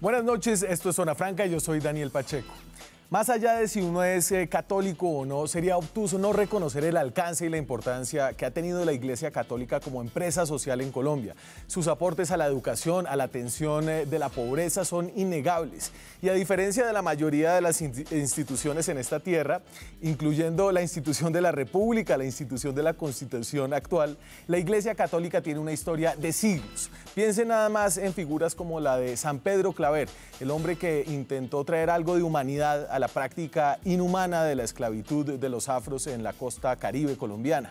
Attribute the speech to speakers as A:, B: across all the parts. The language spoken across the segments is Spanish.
A: Buenas noches, esto es Zona Franca, yo soy Daniel Pacheco. Más allá de si uno es eh, católico o no, sería obtuso no reconocer el alcance y la importancia que ha tenido la Iglesia Católica como empresa social en Colombia. Sus aportes a la educación, a la atención eh, de la pobreza son innegables. Y a diferencia de la mayoría de las instituciones en esta tierra, incluyendo la institución de la República, la institución de la Constitución actual, la Iglesia Católica tiene una historia de siglos. Piense nada más en figuras como la de San Pedro Claver, el hombre que intentó traer algo de humanidad a la la práctica inhumana de la esclavitud de los afros en la costa caribe colombiana.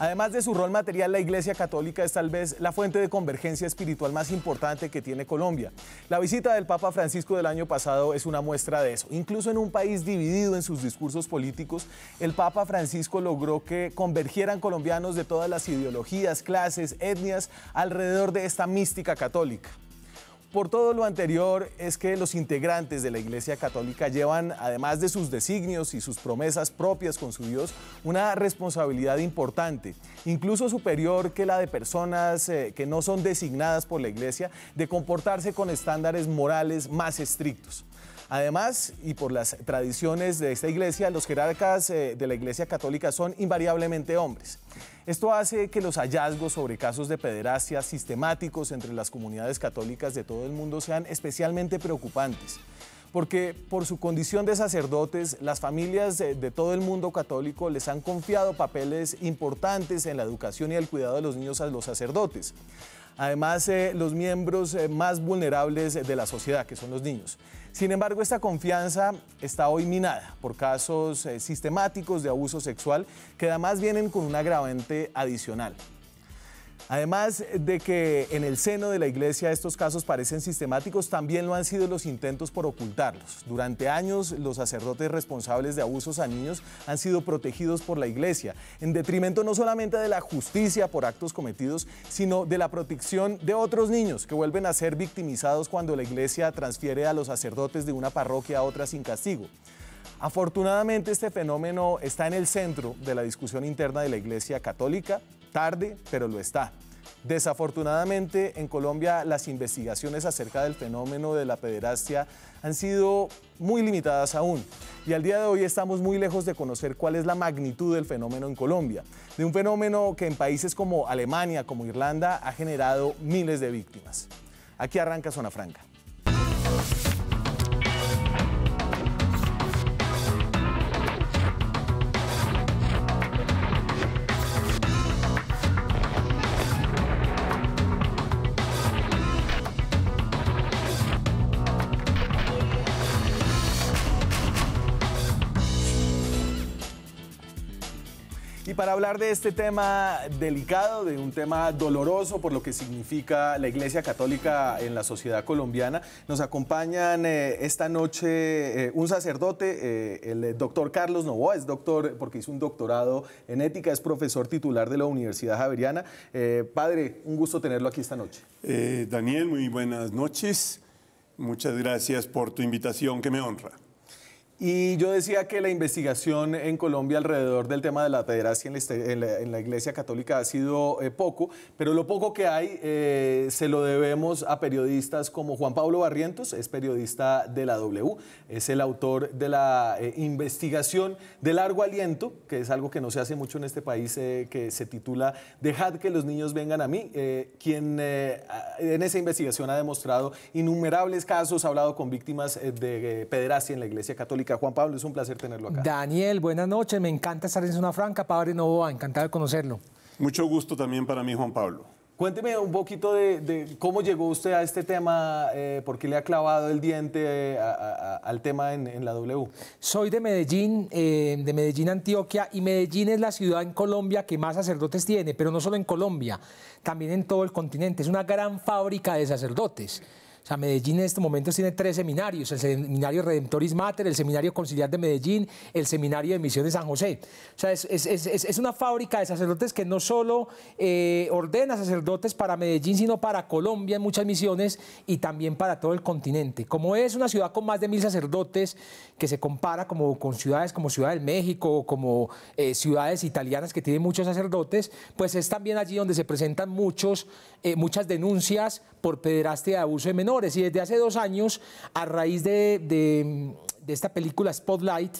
A: Además de su rol material, la Iglesia Católica es tal vez la fuente de convergencia espiritual más importante que tiene Colombia. La visita del Papa Francisco del año pasado es una muestra de eso. Incluso en un país dividido en sus discursos políticos, el Papa Francisco logró que convergieran colombianos de todas las ideologías, clases, etnias alrededor de esta mística católica. Por todo lo anterior es que los integrantes de la Iglesia Católica llevan, además de sus designios y sus promesas propias con su Dios, una responsabilidad importante, incluso superior que la de personas eh, que no son designadas por la Iglesia, de comportarse con estándares morales más estrictos. Además, y por las tradiciones de esta iglesia, los jerarcas eh, de la iglesia católica son invariablemente hombres. Esto hace que los hallazgos sobre casos de pederastia sistemáticos entre las comunidades católicas de todo el mundo sean especialmente preocupantes porque por su condición de sacerdotes, las familias de, todo el mundo católico les han confiado papeles importantes en la educación y el cuidado de los niños a los sacerdotes además eh, los miembros eh, más vulnerables de la sociedad, que son los niños. Sin embargo, esta confianza está hoy minada por casos eh, sistemáticos de abuso sexual que además vienen con un agravante adicional, Además de que en el seno de la iglesia estos casos parecen sistemáticos, también lo han sido los intentos por ocultarlos. Durante años los sacerdotes responsables de abusos a niños han sido protegidos por la iglesia, en detrimento no solamente de la justicia por actos cometidos, sino de la protección de otros niños que vuelven a ser victimizados cuando la iglesia transfiere a los sacerdotes de una parroquia a otra sin castigo. Afortunadamente este fenómeno está en el centro de la discusión interna de la Iglesia Católica, Tarde, pero lo está. Desafortunadamente, en Colombia las investigaciones acerca del fenómeno de la pederastia han sido muy limitadas aún. Y al día de hoy estamos muy lejos de conocer cuál es la magnitud del fenómeno en Colombia, de un fenómeno que en países como Alemania, como Irlanda, ha generado miles de víctimas. Aquí arranca Zona Franca. Y para hablar de este tema delicado, de un tema doloroso por lo que significa la Iglesia Católica en la sociedad colombiana, nos acompañan eh, esta noche eh, un sacerdote, eh, el doctor Carlos Novoa, es doctor porque hizo un doctorado en ética, es profesor titular de la Universidad Javeriana. padre, un gusto tenerlo aquí esta noche.
B: Daniel, muy buenas noches. Muchas gracias por tu invitación que me honra.
A: Y yo decía que la investigación en Colombia alrededor del tema de la pederastia este, en, la, Iglesia Católica ha sido eh, poco, pero lo poco que hay eh, se lo debemos a periodistas como Juan Pablo Barrientos, es periodista de la W, es el autor de la eh, investigación de largo aliento, que es algo que no se hace mucho en este país, que se titula Dejad que los niños vengan a mí, quien en esa investigación ha demostrado innumerables casos, ha hablado con víctimas de pederastia en la Iglesia Católica Juan Pablo, es un placer tenerlo acá.
C: Daniel, buenas noches. Me encanta estar en Zona Franca, Padre Novoa. Encantado de conocerlo. Mucho gusto también para mí, Juan Pablo.
A: Cuénteme un poquito de, cómo llegó usted a este tema, eh,
C: por qué le ha clavado el diente eh, al tema en, la W. Soy de Medellín, eh, de Medellín, Antioquia, y Medellín es la ciudad en Colombia que más sacerdotes tiene, pero no solo en Colombia, también en todo el continente. Es una gran fábrica de sacerdotes. Medellín en este momento tiene tres seminarios, el Seminario Redemptoris Mater, el Seminario Conciliar de Medellín, el Seminario de Misión San José. O sea, es, una fábrica de sacerdotes que no solo eh, ordena sacerdotes para Medellín, sino para Colombia en muchas misiones y también para todo el continente. Como es una ciudad con más de mil sacerdotes, que se compara como, con ciudades como Ciudad del México, o como eh, ciudades italianas que tienen muchos sacerdotes, pues es también allí donde se presentan muchos, eh, muchas denuncias por pederastia de abuso de menores desde hace dos años, a raíz de esta película Spotlight,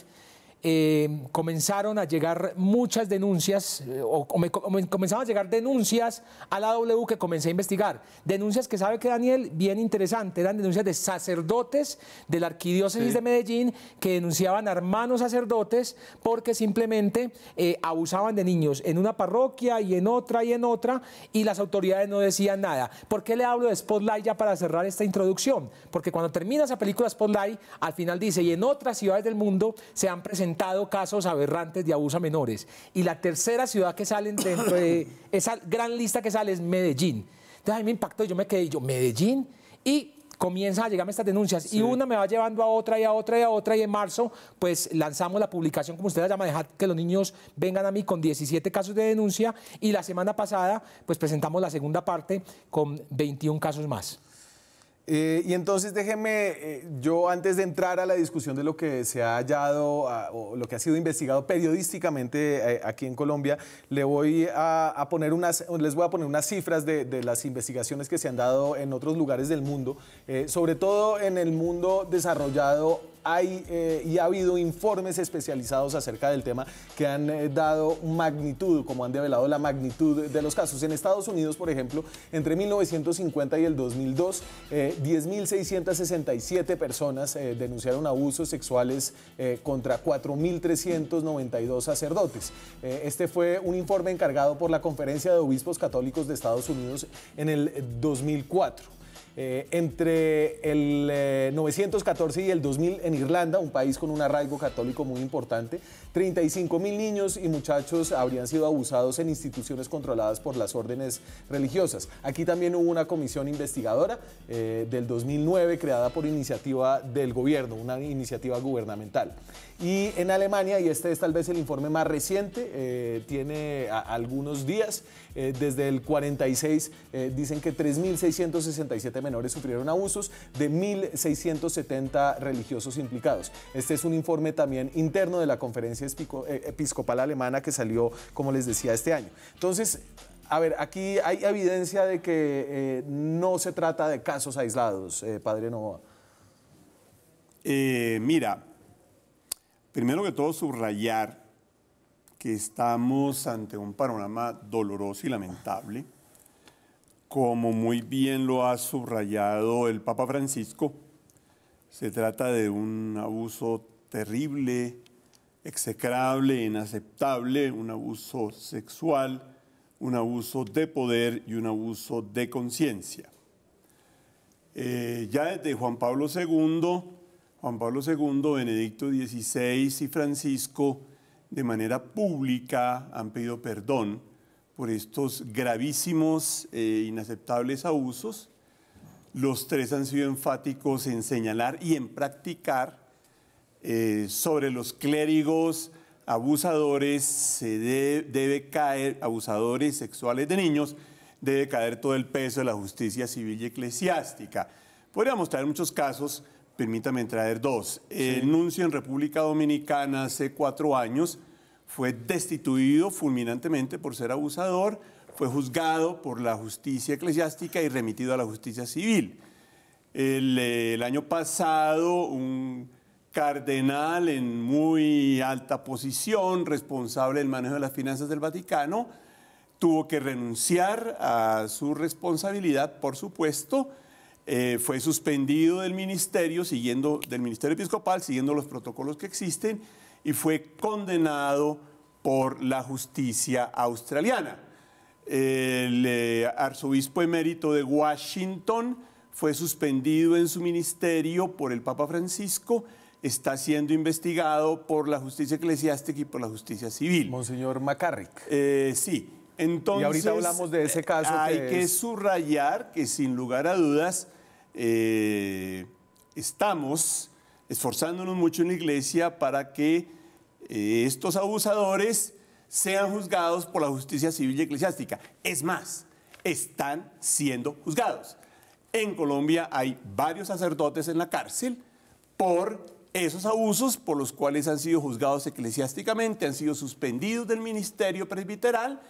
C: eh, comenzaron a llegar muchas denuncias, eh, o, comenzaban a llegar denuncias a la W que comencé a investigar. Denuncias que sabe que Daniel, bien interesante, eran denuncias de sacerdotes de la Arquidiócesis de Medellín que denunciaban a hermanos sacerdotes porque simplemente eh, abusaban de niños en una parroquia y en otra y en otra, y las autoridades no decían nada. ¿Por qué le hablo de Spotlight ya para cerrar esta introducción? Porque cuando termina esa película Spotlight, al final dice, y en otras ciudades del mundo se han presentado presentado casos aberrantes de abuso a menores. Y la tercera ciudad que sale dentro de esa gran lista que sale es Medellín. Entonces a me impactó, yo me quedé, yo, Medellín. Y comienzan a llegarme estas denuncias y una me va llevando a otra y a otra y a otra y en marzo pues lanzamos la publicación como usted la llama, dejar que los niños vengan a mí con 17 casos de denuncia y la semana pasada pues presentamos la segunda parte con 21 casos más. Eh, y
A: entonces déjeme, eh, yo antes de entrar a la discusión de lo que se ha hallado o lo que ha sido investigado periodísticamente eh, aquí en Colombia, le voy a, poner unas, les voy a poner unas cifras de, de, las investigaciones que se han dado en otros lugares del mundo, sobre todo en el mundo desarrollado hay eh, y ha habido informes especializados acerca del tema que han eh, dado magnitud, como han develado la magnitud de los casos. En Estados Unidos, por ejemplo, entre 1950 y el 2002, 10.667 eh, personas denunciaron abusos sexuales contra 4.392 sacerdotes. este fue un informe encargado por la Conferencia de Obispos Católicos de Estados Unidos en el 2004. Eh, entre el 914 eh, y el 2000 en Irlanda, un país con un arraigo católico muy importante, 35 mil niños y muchachos habrían sido abusados en instituciones controladas por las órdenes religiosas. Aquí también hubo una comisión investigadora eh, del 2009 creada por iniciativa del gobierno, una iniciativa gubernamental. Y en Alemania, y este es tal vez el informe más reciente, eh, tiene algunos días, eh, desde el 46 dicen que 3.667 menores sufrieron abusos de 1.670 religiosos implicados. Este es un informe también interno de la conferencia eh, episcopal Alemana que salió, como les decía, este año. Entonces, a ver, aquí hay evidencia de que eh, no se trata de casos aislados, eh, padre Novoa.
B: mira, primero que todo subrayar que estamos ante un panorama doloroso y lamentable, como muy bien lo ha subrayado el Papa Francisco, se trata de un abuso terrible, execrable, inaceptable, un abuso sexual, un abuso de poder y un abuso de conciencia. Eh, ya desde Juan Pablo II, Juan Pablo II, Benedicto XVI y Francisco, de manera pública, han pedido perdón por estos gravísimos e inaceptables abusos. Los tres han sido enfáticos en señalar y en practicar eh, sobre los clérigos abusadores, se debe caer, abusadores sexuales de niños, debe caer todo el peso de la justicia civil y eclesiástica. Podríamos traer muchos casos, permítame traer dos. El nuncio en República Dominicana hace cuatro años fue destituido fulminantemente por ser abusador, fue juzgado por la justicia eclesiástica y remitido a la justicia civil. El, eh, el año pasado, un cardenal en muy alta posición, responsable del manejo de las finanzas del Vaticano, tuvo que renunciar a su responsabilidad, por supuesto, eh, fue suspendido del ministerio, siguiendo, del ministerio episcopal, siguiendo los protocolos que existen, y fue condenado por la justicia australiana. El eh, arzobispo emérito de Washington fue suspendido en su ministerio por el Papa Francisco está siendo investigado por la justicia eclesiástica y por la justicia civil. Monseñor Macarrick. Eh, sí. Entonces, y ahorita hablamos de ese caso. Hay que, subrayar que sin lugar a dudas eh, estamos esforzándonos mucho en la iglesia para que eh, estos abusadores sean juzgados por la justicia civil y eclesiástica. Es más, están siendo juzgados. En Colombia hay varios sacerdotes en la cárcel por esos abusos por los cuales han sido juzgados eclesiásticamente, han sido suspendidos del ministerio presbiteral,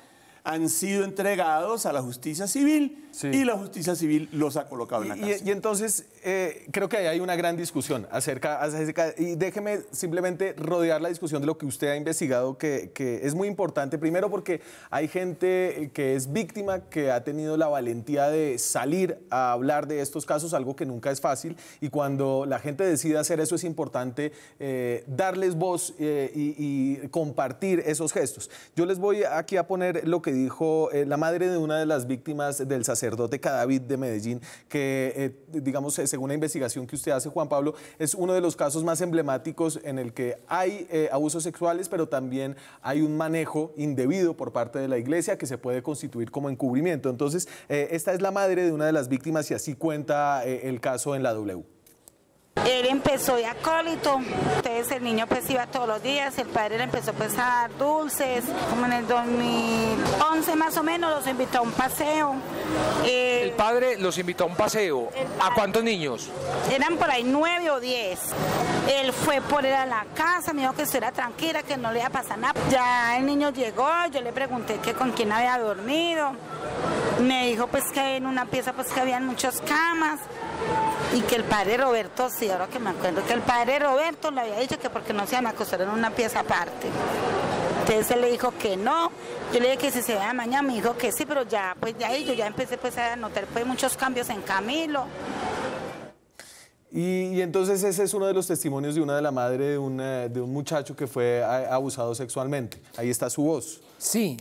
B: han sido entregados a la justicia civil y la justicia
A: civil los ha colocado en la cárcel. y entonces, eh, creo que hay una gran discusión acerca, y déjeme simplemente rodear la discusión de lo que usted ha investigado, que, es muy importante, primero porque hay gente eh, que es víctima, que ha tenido la valentía de salir a hablar de estos casos, algo que nunca es fácil, y cuando la gente decide hacer eso es importante eh, darles voz y, y, compartir esos gestos. Yo les voy aquí a poner lo que dijo la madre de una de las víctimas del sacerdote Cadavid de Medellín, que digamos, es según la investigación que usted hace, Juan Pablo, es uno de los casos más emblemáticos en el que hay eh, abusos sexuales, pero también hay un manejo indebido por parte de la iglesia que se puede constituir como encubrimiento. Entonces, eh, esta es la madre de una de las víctimas y así cuenta eh, el caso en la W.
B: Él empezó de acólito, entonces el niño pues iba todos los días, el padre le empezó pues a dar dulces, como en el 2008 más o menos los invitó a
C: un paseo. Eh, el padre los invitó a un paseo. ¿A cuántos niños?
B: Eran por ahí nueve o diez. Él fue por él a la casa, me dijo que estuviera tranquila, que no le iba a pasar nada. Ya el niño llegó, yo le pregunté que con quién había dormido. Me dijo pues que en una pieza pues que habían muchas camas y que el padre Roberto, sí, ahora que me acuerdo, que el padre Roberto le había dicho que porque no se iban a acostar en una pieza aparte. Entonces él le dijo que no, yo le dije que si se vea mañana, me dijo que sí, pero ya, pues de ahí yo ya empecé pues, a notar pues muchos cambios en Camilo.
A: Y, entonces ese es uno de los testimonios de una de la madre de, un muchacho que fue
C: abusado sexualmente. Ahí está su voz. Sí,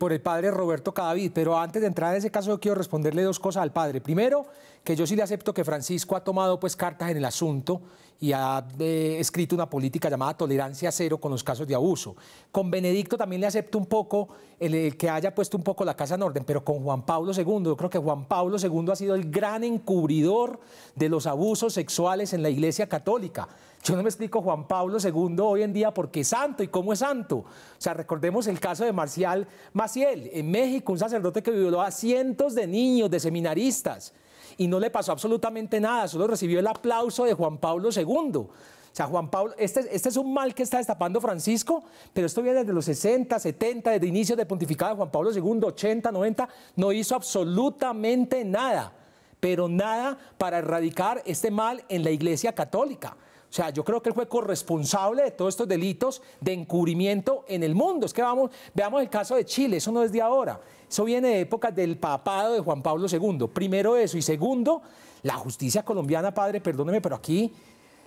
C: por el padre Roberto Cadavid. Pero antes de entrar en ese caso yo quiero responderle dos cosas al padre. Primero, que yo sí le acepto que Francisco ha tomado pues cartas en el asunto y ha eh, escrito una política llamada tolerancia cero con los casos de abuso. Con Benedicto también le acepto un poco el, eh, que haya puesto un poco la casa en orden, pero con Juan Pablo II, yo creo que Juan Pablo II ha sido el gran encubridor de los abusos sexuales en la Iglesia Católica. Yo no me explico Juan Pablo II hoy en día porque es santo y cómo es santo. O sea, recordemos el caso de Marcial Maciel en México, un sacerdote que violó a cientos de niños, de seminaristas y no le pasó absolutamente nada, solo recibió el aplauso de Juan Pablo II. O sea, Juan Pablo, este, este, es un mal que está destapando Francisco, pero esto viene desde los 60, 70, desde inicios de pontificado de Juan Pablo II, 80, 90, no hizo absolutamente nada, pero nada para erradicar este mal en la Iglesia Católica. O sea, yo creo que él fue corresponsable de todos estos delitos de encubrimiento en el mundo. Es que vamos, veamos el caso de Chile, eso no es de ahora. Eso viene de épocas del papado de Juan Pablo II. Primero eso y segundo, la justicia colombiana, padre, perdóneme, pero aquí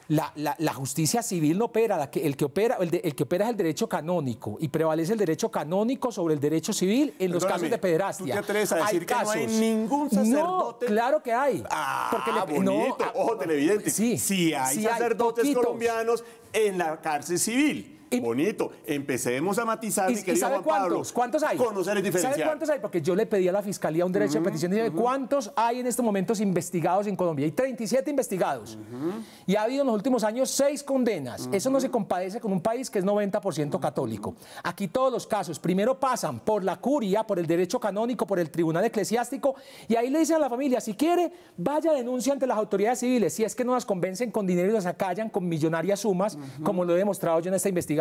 C: la, justicia civil no opera, el, que opera el, que opera es el derecho canónico y prevalece el derecho canónico sobre el derecho civil en los casos de pederastia. ¿Tú te atreves a decir que no hay ningún sacerdote? claro que hay. Ah, porque le, bonito, ah, ojo televidente.
B: Si hay sacerdotes colombianos en la cárcel civil. Bonito. Empecemos a matizar, y, mi sabe cuántos? ¿Cuántos hay? Conocer diferencial. ¿Sabe cuántos
C: hay? Porque yo le pedí a la Fiscalía un derecho de petición y ¿cuántos hay en estos momentos investigados en Colombia? Hay 37 investigados. Y ha habido en los últimos años seis condenas. Eso no se compadece con un país que es 90% católico. Aquí todos los casos primero pasan por la curia, por el derecho canónico, por el tribunal eclesiástico, y ahí le dicen a la familia, si quiere, vaya denuncia ante las autoridades civiles, si es que no las convencen con dinero y las acallan con millonarias sumas, como lo he demostrado yo en esta investigación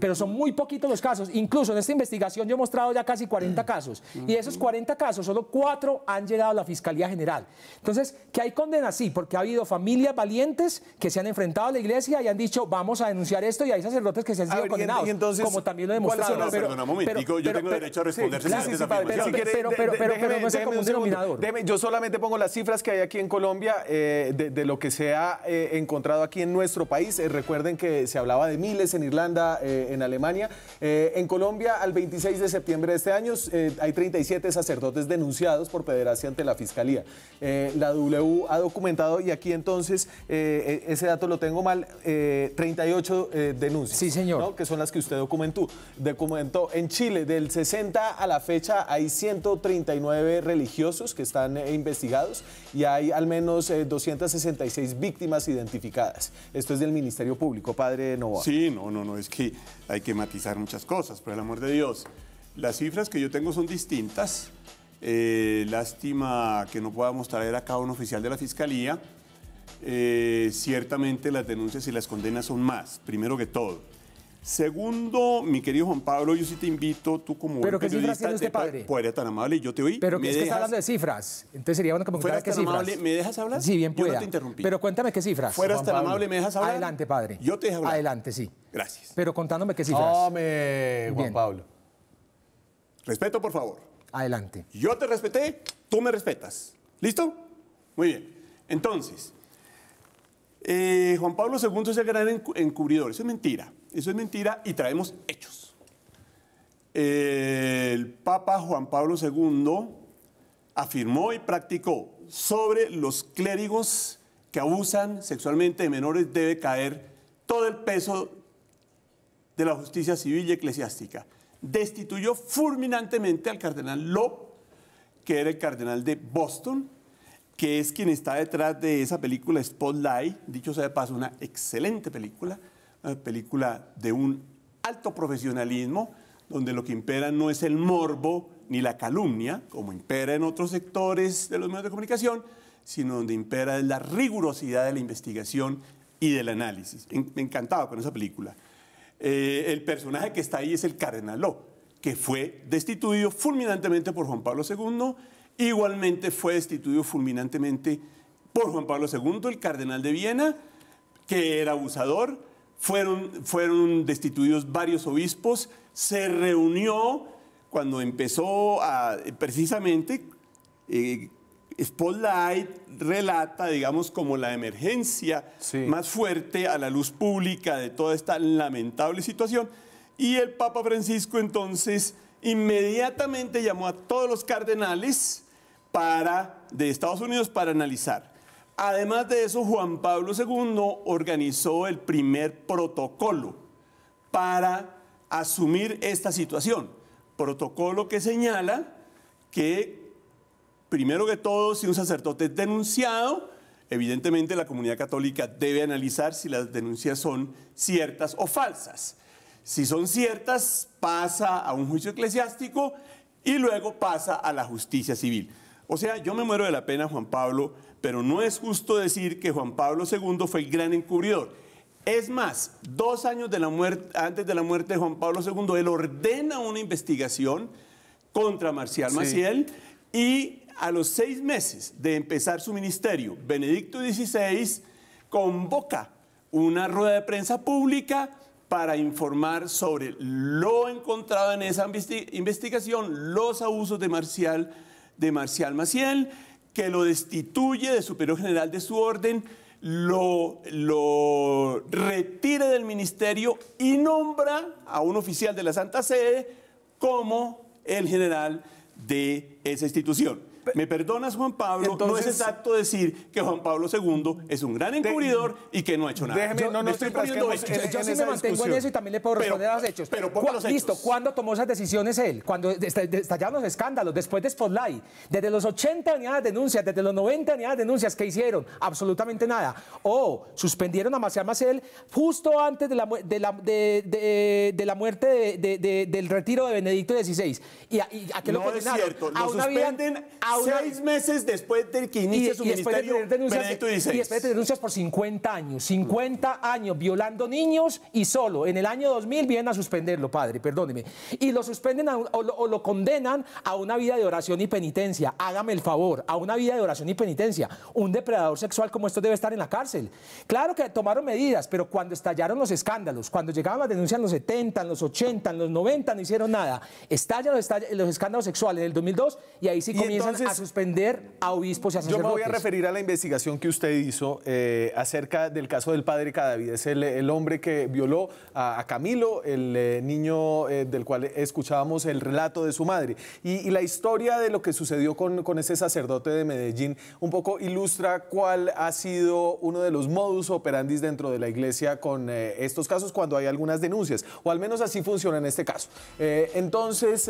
C: pero son muy poquitos los casos. Incluso en esta investigación yo he mostrado ya casi 40 casos. Y de esos 40 casos, solo 4 han llegado a la Fiscalía General. Entonces, que hay condenas, sí, porque ha habido familias valientes que se han enfrentado a la iglesia y han dicho, vamos a denunciar esto, y hay sacerdotes que se han sido condenados. como también
B: lo he yo tengo derecho a responder. Sí, pero,
A: pero no es común denominador. yo solamente pongo las cifras que hay aquí en Colombia eh, de, lo que se ha eh, encontrado aquí en nuestro país. Eh, recuerden que se hablaba de miles en Irlanda, eh, en Alemania. Eh, en Colombia, al 26 de septiembre de este año, eh, hay 37 sacerdotes denunciados por pederastia ante la Fiscalía. la W ha documentado, y aquí entonces, ese dato lo tengo mal, 38 denuncias. Sí, señor. Que son las que usted documentó, documentó. En Chile, del 60 a la fecha, hay 139 religiosos que están investigados y hay al menos 266 víctimas identificadas. Esto es del Ministerio Público, padre Novoa.
B: Sí, no, no no, es que hay que matizar muchas cosas, por el amor de Dios. Las cifras que yo tengo son distintas. Eh, lástima que no podamos traer acá un oficial de la Fiscalía. Eh, ciertamente las denuncias y las condenas son más, primero que todo. Segundo, mi querido Juan Pablo, yo sí te invito, tú como ¿Pero qué cifras tiene este padre? tan amable, yo te oí. Pero que es que está hablando de
C: cifras, entonces sería bueno que me contaras qué tan cifras. amable, ¿me dejas hablar? Sí, bien pueda. Pero cuéntame qué cifras, Fueras tan amable, ¿me dejas hablar? Adelante, padre. Yo te dejo hablar. Adelante, sí. Gracias. Pero contándome qué cifras.
B: Dame, Juan Pablo. Respeto, por favor. Adelante. Yo te respeté, tú me respetas. ¿Listo? Muy bien. Entonces, eh, Juan Pablo II es el gran encubridor. Eso es mentira. Eso es mentira y traemos hechos. El Papa Juan Pablo II afirmó y practicó sobre los clérigos que abusan sexualmente de menores debe caer todo el peso de la justicia civil y eclesiástica. Destituyó fulminantemente al cardenal Lowe, que era el cardenal de Boston, que es quien está detrás de esa película Spotlight, dicho sea de paso, una excelente película, una película de un alto profesionalismo, donde lo que impera no es el morbo ni la calumnia, como impera en otros sectores de los medios de comunicación, sino donde impera la rigurosidad de la investigación y del análisis. Me encantaba con esa película. Eh, el personaje que está ahí es el Cardenal Ló, que fue destituido fulminantemente por Juan Pablo II, igualmente fue destituido fulminantemente por Juan Pablo II, el Cardenal de Viena, que era abusador, fueron, fueron destituidos varios obispos, se reunió cuando empezó precisamente, eh, Spotlight relata, digamos, como la emergencia más fuerte a la luz pública de toda esta lamentable situación. Y el Papa Francisco entonces inmediatamente llamó a todos los cardenales para, de Estados Unidos para analizar Además de eso, Juan Pablo II organizó el primer protocolo para asumir esta situación. Protocolo que señala que, primero que todo, si un sacerdote es denunciado, evidentemente la comunidad católica debe analizar si las denuncias son ciertas o falsas. Si son ciertas, pasa a un juicio eclesiástico y luego pasa a la justicia civil. O sea, yo me muero de la pena, Juan Pablo pero no es justo decir que Juan Pablo II fue el gran encubridor. Es más, dos años antes de la muerte de Juan Pablo II, él ordena una investigación contra Marcial Maciel y a los seis meses de empezar su ministerio, Benedicto XVI convoca una rueda de prensa pública para informar sobre lo encontrado en esa investigación, los abusos de Marcial, de Marcial Maciel, que lo destituye de superior general de su orden, lo, lo retira del ministerio y nombra a un oficial de la Santa Sede como el general de esa institución. ¿Me perdonas, Juan Pablo? no es exacto decir que Juan Pablo II es un gran encubridor y que no ha hecho nada. yo, no, estoy yo sí me mantengo en eso y
C: también le puedo responder a los
B: hechos. Pero Listo,
C: ¿cuándo tomó esas decisiones él? Cuando estallaron los escándalos, después de Spotlight. Desde los 80 años de denuncias, desde los 90 años de denuncias. que hicieron? Absolutamente nada. O suspendieron a Maciel él justo antes de la, de la, muerte del retiro de Benedicto XVI. ¿Y a, no lo condenaron? Es cierto. Lo a
B: Seis meses después de que inicie su ministerio, denuncias, después
C: denuncias por 50 años. 50 años violando niños y solo. En el año 2000 vienen a suspenderlo, padre, perdóneme. Y lo suspenden o, lo, condenan a una vida de oración y penitencia. Hágame el favor, a una vida de oración y penitencia. Un depredador sexual como esto debe estar en la cárcel. Claro que tomaron medidas, pero cuando estallaron los escándalos, cuando llegaban las denuncias en los 70, en los 80, en los 90, no hicieron nada. Estallan los, escándalos sexuales en el 2002 y ahí sí comienzan a suspender a obispos y a sacerdotes. Yo me voy a referir
A: a la investigación que usted hizo eh, acerca del caso del padre Cadavides, el, el hombre que violó a, Camilo, el eh, niño eh, del cual escuchábamos el relato de su madre. Y, la historia de lo que sucedió con, con ese sacerdote de Medellín un poco ilustra cuál ha sido uno de los modus operandi dentro de la iglesia con estos casos cuando hay algunas denuncias, o al menos así funciona en este caso. entonces,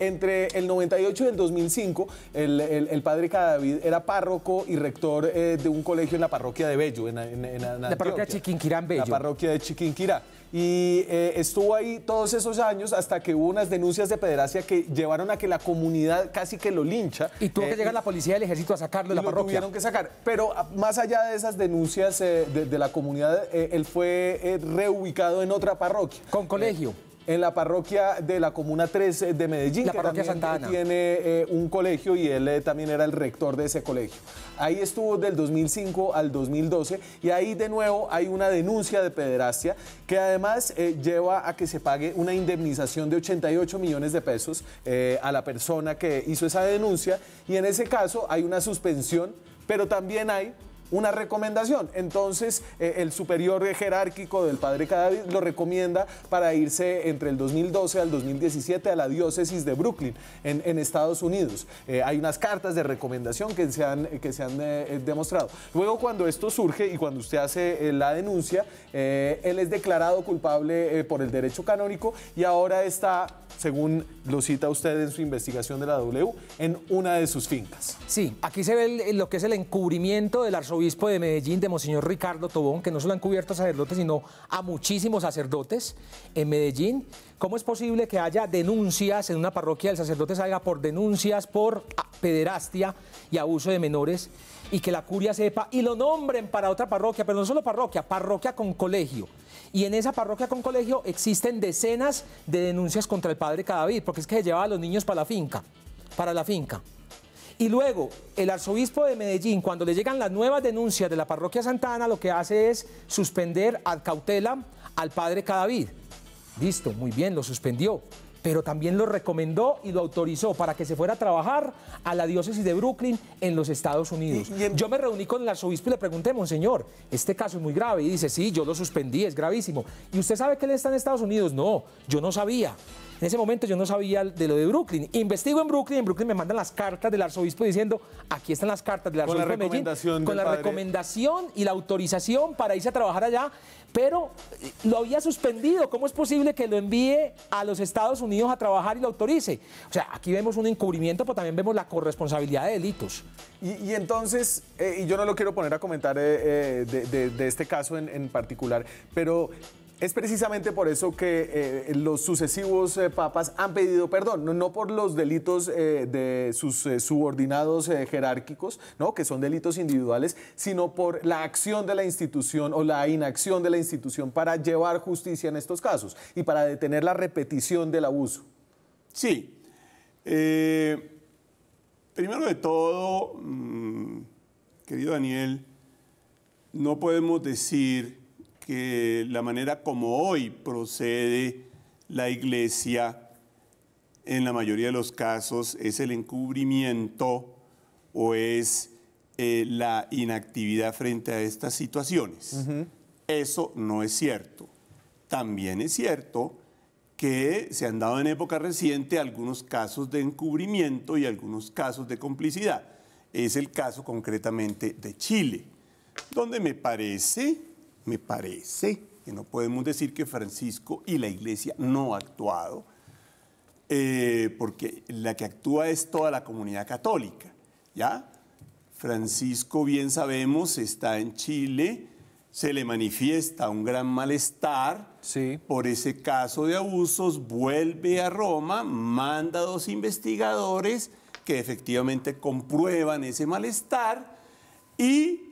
A: entre el 98 y el 2005, el, padre Cadavid era párroco y rector eh, de un colegio en la parroquia de Bello, en, la parroquia de Chiquinquirá Bello. La parroquia de Chiquinquirá. Y eh, estuvo ahí todos esos años hasta que hubo unas denuncias de pederastia que llevaron a que la comunidad casi que lo
C: lincha. Y tuvo que eh, llegar la policía del ejército a sacarlo de la parroquia. Lo tuvieron que sacar.
A: Pero ah, más allá de esas denuncias de, la comunidad, él fue reubicado en otra parroquia. Con colegio en la parroquia de la Comuna 3 eh, de Medellín, la parroquia también eh, tiene eh, un colegio y él también era el rector de ese colegio. Ahí estuvo del 2005 al 2012 y ahí de nuevo hay una denuncia de pederastia que además lleva a que se pague una indemnización de 88 millones de pesos a la persona que hizo esa denuncia y en ese caso hay una suspensión pero también hay una recomendación. Entonces, eh, el superior jerárquico del padre Cadavid lo recomienda para irse entre el 2012 al 2017 a la diócesis de Brooklyn, en, Estados Unidos. Eh, hay unas cartas de recomendación que se han, que se han eh, demostrado. Luego, cuando esto surge y cuando usted hace la denuncia, él es declarado culpable por el derecho canónico y ahora está, según lo cita usted en su investigación de la W, en
C: una de sus fincas. Sí, aquí se ve lo que es el encubrimiento del arzobispo obispo de Medellín, de Monseñor Ricardo Tobón, que no solo han cubierto a sacerdotes, sino a muchísimos sacerdotes en Medellín. ¿Cómo es posible que haya denuncias en una parroquia del sacerdote salga por denuncias por pederastia y abuso de menores y que la curia sepa y lo nombren para otra parroquia, pero no solo parroquia, parroquia con colegio? Y en esa parroquia con colegio existen decenas de denuncias contra el padre Cadavid, porque es que se llevaba a los niños para la finca, para la finca. Y luego, el arzobispo de Medellín, cuando le llegan las nuevas denuncias de la parroquia Santa Ana, lo que hace es suspender a cautela al padre Cadavid. Listo, muy bien, lo suspendió, pero también lo recomendó y lo autorizó para que se fuera a trabajar a la diócesis de Brooklyn en los Estados Unidos. Yo me reuní con el arzobispo y le pregunté, monseñor, este caso es muy grave. Y dice, sí, yo lo suspendí, es gravísimo. ¿Y usted sabe que él está en Estados Unidos? No, yo no sabía. En ese momento yo no sabía de lo de Brooklyn. Investigo en Brooklyn, y en Brooklyn me mandan las cartas del arzobispo diciendo, aquí están las cartas del arzobispo con la recomendación y la autorización para irse a trabajar allá, pero eh, lo había suspendido. ¿Cómo es posible que lo envíe a los Estados Unidos a trabajar y lo autorice? O sea, aquí vemos un encubrimiento, pero también vemos la corresponsabilidad de delitos.
A: Y, entonces, eh, y yo no lo quiero poner a comentar eh, de, este caso en, en particular, pero es precisamente por eso que eh, los sucesivos eh, papas han pedido perdón, no, por los delitos eh, de sus subordinados jerárquicos, ¿no? que son delitos individuales, sino por la acción de la institución o la inacción de la institución para llevar justicia en estos casos y para detener la repetición del abuso.
B: Sí. primero de todo, mm, querido Daniel, no podemos decir que la manera como hoy procede la iglesia, en la mayoría de los casos, es el encubrimiento o es eh, la inactividad frente a estas situaciones. Eso no es cierto. También es cierto que se han dado en época reciente algunos casos de encubrimiento y algunos casos de complicidad. Es el caso concretamente de Chile, donde me parece me parece que no podemos decir que Francisco y la Iglesia no ha actuado, eh, porque la que actúa es toda la comunidad católica, ¿ya? Francisco, bien sabemos, está en Chile, se le manifiesta un gran malestar por ese caso de abusos, vuelve a Roma, manda dos investigadores que efectivamente comprueban ese malestar y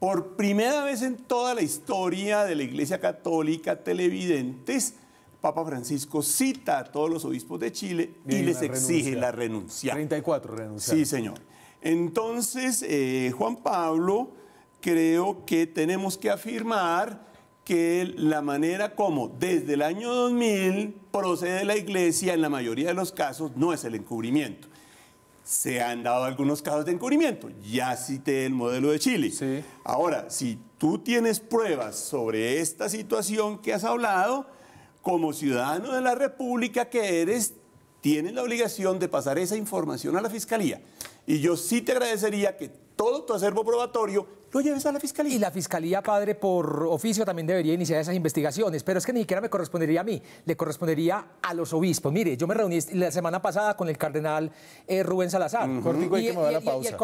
B: por primera vez en toda la historia de la Iglesia Católica, televidentes, Papa Francisco cita a todos los obispos de Chile y les exige la renuncia. 34 renuncias. Sí, señor. Entonces, eh, Juan Pablo, creo que tenemos que afirmar que la manera como desde el año 2000 procede la iglesia en la mayoría de los casos no es el encubrimiento se han dado algunos casos de encubrimiento. Ya cité el modelo de Chile. Ahora, si tú tienes pruebas sobre esta situación que has hablado, como ciudadano de la República que eres, tienes la obligación de pasar esa información a la Fiscalía. Y yo sí te agradecería que
C: todo tu acervo probatorio lo lleves a la fiscalía. Y la fiscalía, padre, por oficio también debería iniciar esas investigaciones, pero es que ni siquiera me correspondería a mí, le correspondería a los obispos. Mire, yo me reuní este, la semana pasada con el cardenal eh, Rubén Salazar. y, el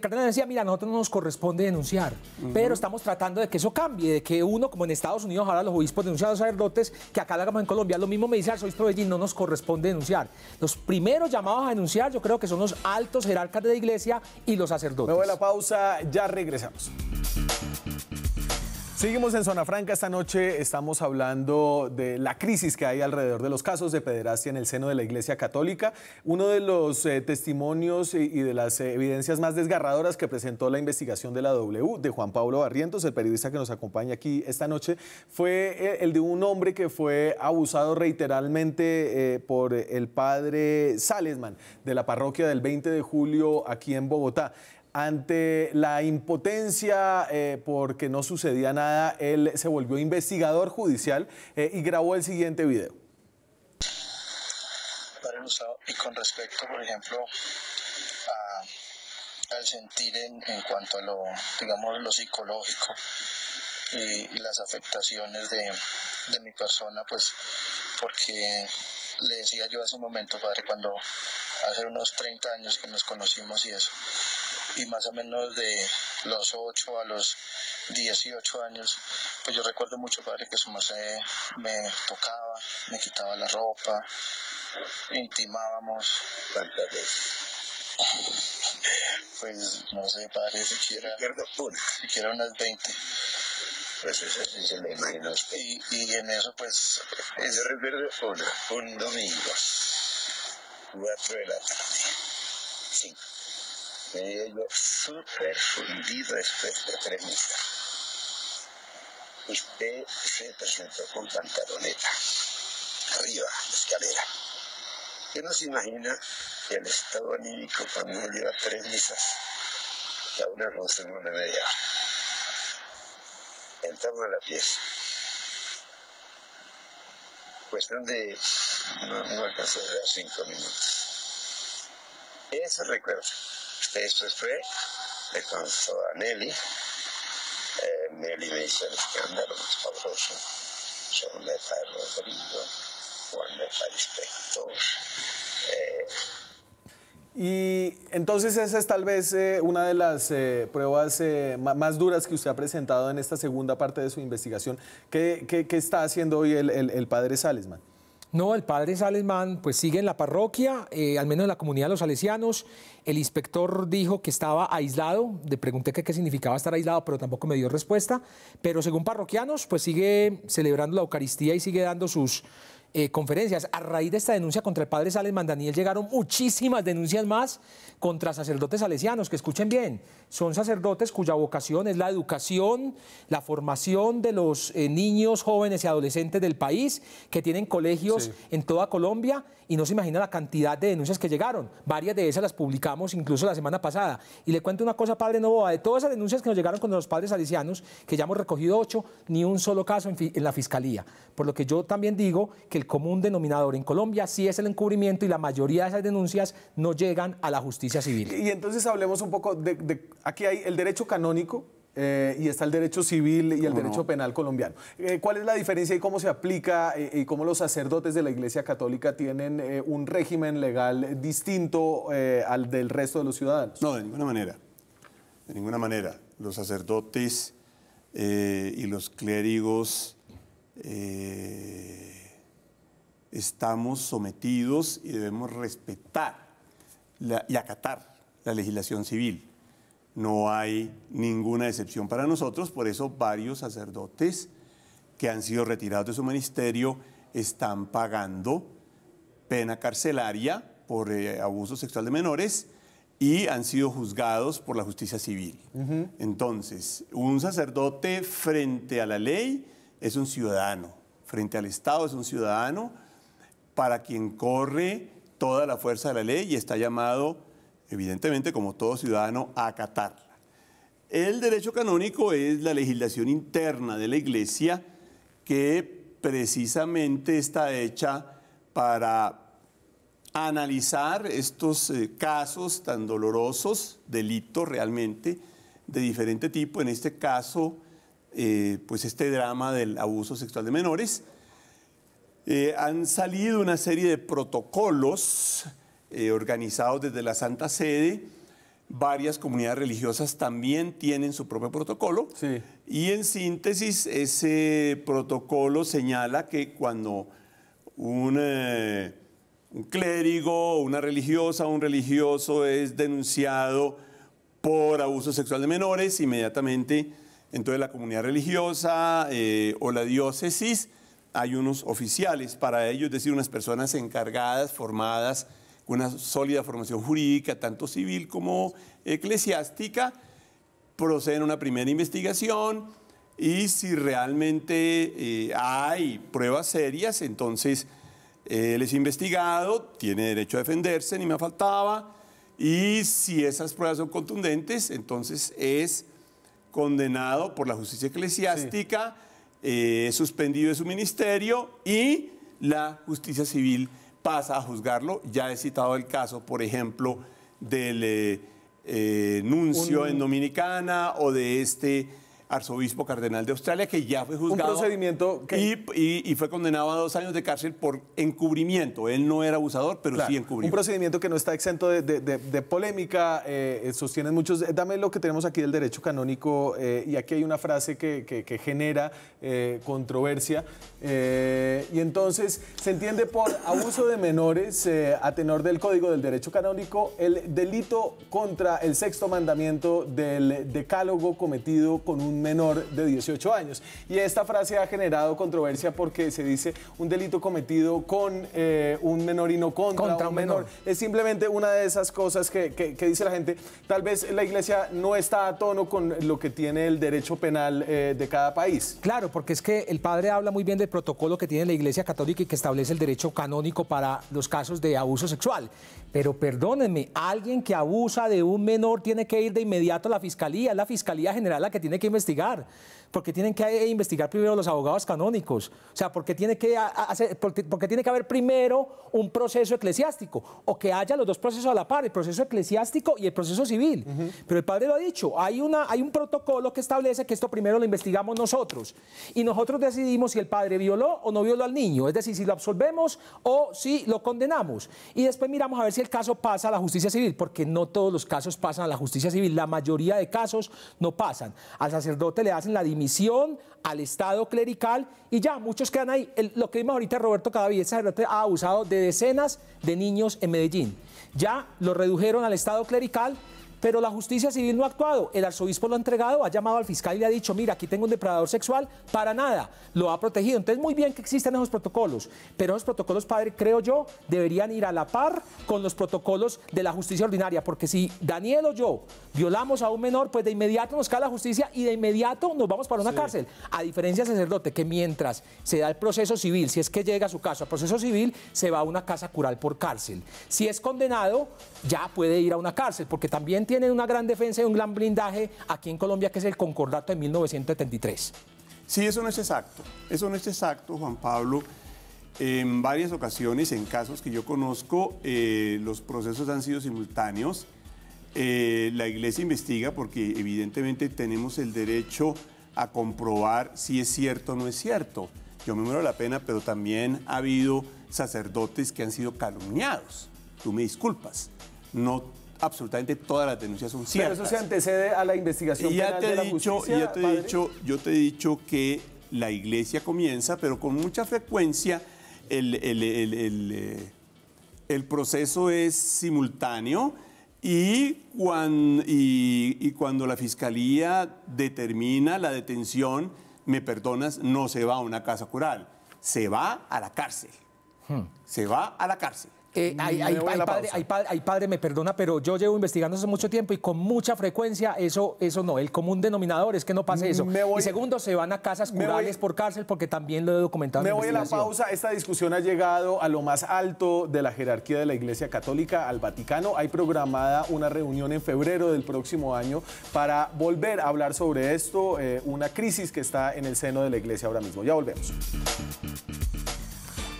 C: cardenal, decía, mira, nosotros no nos corresponde denunciar, pero estamos tratando de que eso cambie, de que uno, como en Estados Unidos, ahora los obispos denuncian a los sacerdotes, que acá hagamos en Colombia. Lo mismo me dice el obispo de no nos corresponde denunciar. Los primeros llamados a denunciar yo creo que son los altos jerarcas de la iglesia y los sacerdotes. Me voy la pausa, ya regresamos.
A: Seguimos en Zona Franca. Esta noche estamos hablando de la crisis que hay alrededor de los casos de pederastia en el seno de la Iglesia Católica. Uno de los eh, testimonios y, de las eh, evidencias más desgarradoras que presentó la investigación de la W de Juan Pablo Barrientos, el periodista que nos acompaña aquí esta noche, fue eh, el de un hombre que fue abusado reiteralmente por el padre Salesman de la parroquia del 20 de julio aquí en Bogotá. Ante la impotencia eh, porque no sucedía nada, él se volvió investigador judicial eh, y grabó el siguiente video.
C: Y con respecto, por ejemplo, a, al sentir en, cuanto a lo, digamos, lo psicológico y, las afectaciones de mi persona, pues porque le decía yo hace un momento, padre, cuando hace unos 30 años que nos conocimos y eso, y más o menos de los 8 a los 18 años, pues yo recuerdo mucho, padre, que su madre me tocaba, me quitaba la ropa, intimábamos. ¿Cuántas veces?
B: Pues no sé, padre, siquiera, siquiera unas 20 eso pues, sí se la imagina usted. Y, y en eso, pues, ese recuerdo, una, un domingo, cuatro de la tarde, sí, me yo súper fundido después de premisa. Este usted se presentó con pantaloneta, arriba, la escalera. ¿Qué nos imagina el estado anímico cuando uno lleva tres misas? la una con una media hora en torno a la pieza. Cuestión de no, alcanzar alcanzó cinco minutos. Eso recuerdo. Eso fue, le contó a Nelly. Eh, Nelly me hizo el escándalo más son Yo me Rodrigo, Juan
A: Meta Inspector. Eh, y entonces esa es tal vez eh, una de las eh, pruebas eh, más duras que usted ha presentado en esta segunda parte de su investigación. ¿Qué, está haciendo hoy el, padre Salesman?
C: No, el padre Salesman pues sigue en la parroquia, al menos en la comunidad de los salesianos. El inspector dijo que estaba aislado, le pregunté qué significaba estar aislado, pero tampoco me dio respuesta. Pero según parroquianos, pues sigue celebrando la Eucaristía y sigue dando sus, eh, conferencias. A raíz de esta denuncia contra el padre Sales Mandaniel llegaron muchísimas denuncias más contra sacerdotes salesianos, que escuchen bien, son sacerdotes cuya vocación es la educación, la formación de los eh, niños, jóvenes y adolescentes del país, que tienen colegios en toda Colombia y no se imagina la cantidad de denuncias que llegaron. Varias de esas las publicamos incluso la semana pasada. Y le cuento una cosa, padre Novoa, de todas esas denuncias que nos llegaron contra los padres salesianos, que ya hemos recogido ocho, ni un solo caso en, en la fiscalía. Por lo que yo también digo que el común denominador en Colombia sí es el encubrimiento y la mayoría de esas denuncias no llegan a la justicia civil. Y,
A: entonces hablemos un poco de, aquí hay el derecho canónico. Eh, y está el derecho civil y el derecho penal colombiano. Eh, ¿Cuál es la diferencia y cómo se aplica eh, y cómo los sacerdotes de la Iglesia Católica tienen un régimen legal distinto al del resto de los ciudadanos? No, de ninguna
B: manera. De ninguna manera. Los sacerdotes y los clérigos eh, estamos sometidos y debemos respetar y acatar la legislación civil. No hay ninguna excepción para nosotros, por eso varios sacerdotes que han sido retirados de su ministerio están pagando pena carcelaria por eh, abuso sexual de menores y han sido juzgados por la justicia civil. Entonces, un sacerdote frente a la ley es un ciudadano, frente al Estado es un ciudadano, para quien corre toda la fuerza de la ley y está llamado, evidentemente, como todo ciudadano, a acatarla. El derecho canónico es la legislación interna de la Iglesia que precisamente está hecha para analizar estos eh, casos tan dolorosos, delitos realmente de diferente tipo, en este caso, eh, pues este drama del abuso sexual de menores, eh, han salido una serie de protocolos eh, organizados desde la Santa Sede. Varias comunidades religiosas también tienen su propio protocolo. Y en síntesis, ese protocolo señala que cuando un, eh, un clérigo, una religiosa, o un religioso es denunciado por abuso sexual de menores, inmediatamente entonces la comunidad religiosa o la diócesis hay unos oficiales para ello, es decir, unas personas encargadas, formadas, con una sólida formación jurídica, tanto civil como eclesiástica, proceden a una primera investigación y si realmente eh, hay pruebas serias, entonces él eh, es investigado, tiene derecho a defenderse, ni me faltaba, y si esas pruebas son contundentes, entonces es condenado por la justicia eclesiástica. Es eh, suspendido de su ministerio y la justicia civil pasa a juzgarlo. Ya he citado el caso, por ejemplo, del eh, eh, nuncio en Dominicana o de este arzobispo cardenal de Australia, que ya fue juzgado. Un procedimiento y, fue condenado a dos años de cárcel por encubrimiento. Él no era abusador, pero sí encubrió. Un
A: procedimiento que no está exento de, polémica, eh, eh, sostienen muchos. Dame lo que tenemos aquí del derecho canónico, eh, y aquí hay una frase que, genera eh, controversia. y entonces se entiende por abuso de menores, a tenor del Código del Derecho Canónico, el delito contra el sexto mandamiento del decálogo cometido con un menor de 18 años. Y esta frase ha generado controversia porque se dice un delito cometido con eh, un menor y no contra, un menor. Es simplemente una de esas cosas que, dice la gente. Tal vez la iglesia no está a tono con lo que tiene el derecho penal eh, de cada
C: país. Claro, porque es que el padre habla muy bien del protocolo que tiene la iglesia católica y que establece el derecho canónico para los casos de abuso sexual. Pero perdónenme, alguien que abusa de un menor tiene que ir de inmediato a la fiscalía, es la fiscalía general la que tiene que investigar porque tienen que investigar primero los abogados canónicos, o sea, porque tiene que, hacer, porque, tiene que haber primero un proceso eclesiástico, o que haya los dos procesos a la par, el proceso eclesiástico y el proceso civil. Pero el padre lo ha dicho, hay, una, hay un protocolo que establece que esto primero lo investigamos nosotros, y nosotros decidimos si el padre violó o no violó al niño, es decir, si lo absolvemos o si lo condenamos, y después miramos a ver si el caso pasa a la justicia civil, porque no todos los casos pasan a la justicia civil, la mayoría de casos no pasan. Al sacerdote le hacen la dimisión al Estado clerical y ya, muchos quedan ahí. lo que vimos ahorita, Roberto Cadavid, ha abusado de decenas de niños en Medellín. Ya lo redujeron al Estado clerical, pero la justicia civil no ha actuado. El arzobispo lo ha entregado, ha llamado al fiscal y le ha dicho, mira, aquí tengo un depredador sexual, para nada, lo ha protegido. Entonces, muy bien que existan esos protocolos, pero esos protocolos, padre, creo yo, deberían ir a la par con los protocolos de la justicia ordinaria, porque si Daniel o yo violamos a un menor, pues de inmediato nos cae la justicia y de inmediato nos vamos para una cárcel. A diferencia sacerdote, que mientras se da el proceso civil, si es que llega a su caso a proceso civil, se va a una casa cural por cárcel. Si es condenado, ya puede ir a una cárcel, porque también tiene tienen una gran defensa y un gran blindaje aquí en Colombia, que es el concordato de 1973.
B: Sí, eso no es exacto. Eso no es exacto, Juan Pablo. En varias ocasiones, en casos que yo conozco, eh, los procesos han sido simultáneos. Eh, la iglesia investiga porque evidentemente tenemos el derecho a comprobar si es cierto o no es cierto. Yo me muero la pena, pero también ha habido sacerdotes que han sido calumniados. Tú me disculpas. No absolutamente todas las denuncias son ciertas. Pero eso se
A: antecede a la investigación ya penal te de la te he dicho,
B: yo te he dicho que la iglesia comienza, pero con mucha frecuencia el, el, eh, proceso es simultáneo y, y, cuando la fiscalía determina la detención, me perdonas, no se va a una casa cural, se va a la cárcel. Hmm. Se va
C: a la cárcel. Eh, hay, padre, me perdona, pero yo llevo investigando hace mucho tiempo y con mucha frecuencia eso, eso no. El común denominador es que no pase eso. y segundo, se van a casas curales por cárcel porque también lo he documentado. Me voy a la pausa.
A: Esta discusión ha llegado a lo más alto de la jerarquía de la Iglesia Católica, al Vaticano. Hay programada una reunión en febrero del próximo año para volver a hablar sobre esto, eh, una crisis que está en el seno de la Iglesia ahora mismo. Ya volvemos.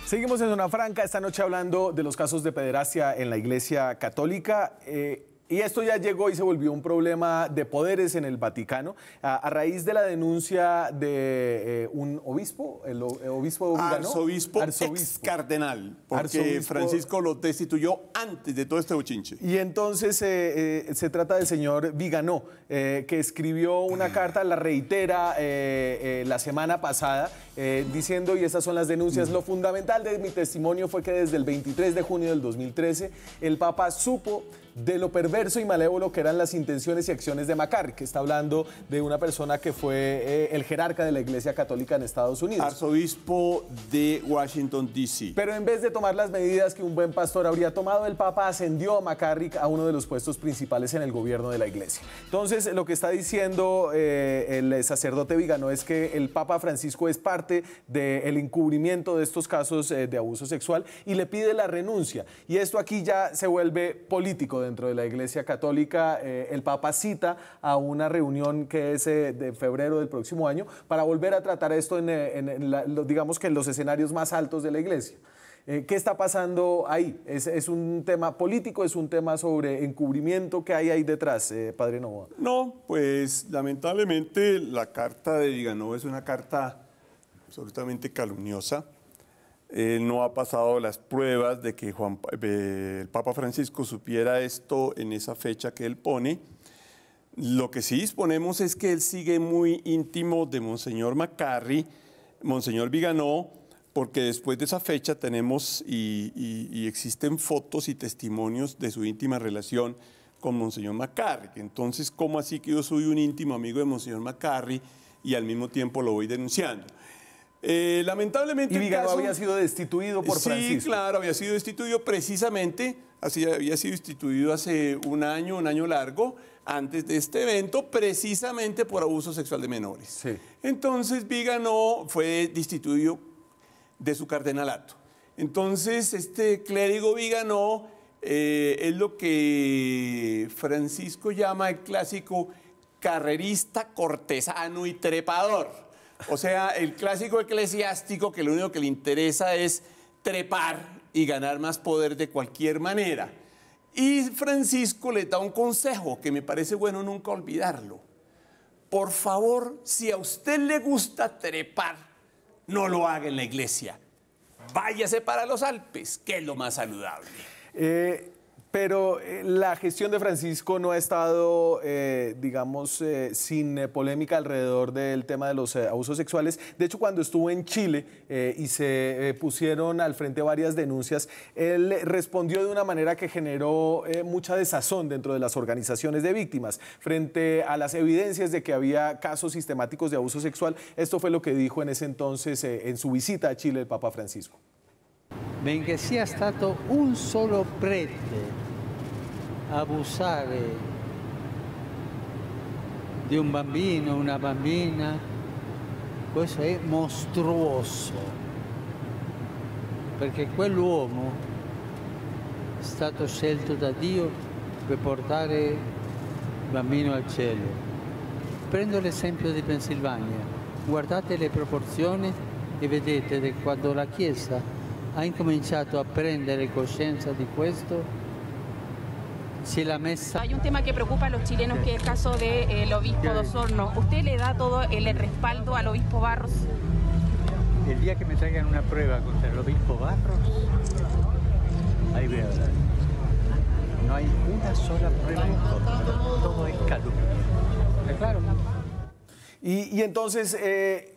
A: Seguimos en Zona Franca, esta noche hablando de los casos de pederastia en la Iglesia Católica. Eh, y esto ya llegó y se volvió un problema de poderes en el Vaticano a, raíz de la denuncia de eh, un obispo, el, eh, obispo arzobispo,
B: cardenal, porque Francisco lo destituyó antes de todo este bochinche.
A: Y entonces eh, se trata del señor Viganó, que escribió una ah. carta, la reitera la semana pasada, diciendo, y estas son las denuncias, mm. lo fundamental de mi testimonio fue que desde el 23 de junio del 2013 el Papa supo de lo perverso y malévolo que eran las intenciones y acciones de McCarrick, que está hablando de una persona que fue eh, el jerarca de la Iglesia Católica en Estados Unidos.
B: Arzobispo de Washington, D.C.
A: Pero en vez de tomar las medidas que un buen pastor habría tomado, el Papa ascendió a McCarrick a uno de los puestos principales en el gobierno de la Iglesia. Entonces, lo que está diciendo eh, el sacerdote Vigano es que el Papa Francisco es parte del encubrimiento de estos casos eh, de abuso sexual y le pide la renuncia. Y esto aquí ya se vuelve político dentro de la Iglesia Católica, eh, el Papa cita a una reunión que es eh, de febrero del próximo año para volver a tratar esto en, eh, digamos que los escenarios más altos de la Iglesia. ¿Qué está pasando ahí? ¿Es, un tema político? ¿Es un tema sobre encubrimiento? que hay ahí detrás, Padre Novoa? No, pues lamentablemente la carta de Viganó es
B: una carta absolutamente calumniosa. Eh, no ha pasado las pruebas de que Juan, eh, el Papa Francisco supiera esto en esa fecha que él pone. Lo que sí disponemos es que él sigue muy íntimo de Monseñor Macarry, Monseñor Viganó, porque después de esa fecha tenemos y, existen fotos y testimonios de su íntima relación con Monseñor Macarri. Entonces, ¿cómo así que yo soy un íntimo amigo de Monseñor Macarry y al mismo tiempo lo voy denunciando? Eh, lamentablemente. Y había sido
A: destituido por sí, Francisco. Sí,
B: claro, había sido destituido precisamente, así había sido destituido hace un año, un año largo, antes de este evento, precisamente por abuso sexual de menores. Sí. Entonces, Vigano fue destituido de su cardenalato. Entonces, este clérigo Vigano eh, es lo que Francisco llama el clásico carrerista, cortesano y trepador. O sea, el clásico eclesiástico que lo único que le interesa es trepar y ganar más poder de cualquier manera. Y Francisco le da un consejo que me parece bueno nunca olvidarlo. Por favor, si a usted le gusta trepar, no lo haga en la iglesia. Váyase para los Alpes, que es lo más saludable.
A: Eh, pero eh, la gestión de Francisco no ha estado, eh, digamos, eh, sin polémica alrededor del tema de los abusos sexuales. De hecho, cuando estuvo en Chile y se pusieron al frente varias denuncias, él respondió de una manera que generó mucha desazón dentro de las organizaciones de víctimas. Frente a las evidencias de que había casos sistemáticos de abuso sexual, esto fue lo que dijo en ese entonces en su visita a Chile el Papa Francisco.
C: que un solo prete abusare di un bambino, una bambina, questo è mostruoso, perché quell'uomo è stato scelto da Dio per portare il bambino al cielo. Prendo l'esempio di Pennsylvania, guardate le proporzioni e vedete che quando la Chiesa ha incominciato a prendere coscienza di questo, si la mesa... Hay un tema que preocupa
B: a los chilenos, que es el caso del de, eh, obispo Dosorno. ¿Usted le da todo el respaldo al obispo Barros? El día que me traigan una prueba contra el obispo Barros,
A: ahí veo. No hay una sola prueba en todo es calumnia. claro? Y, entonces... Eh,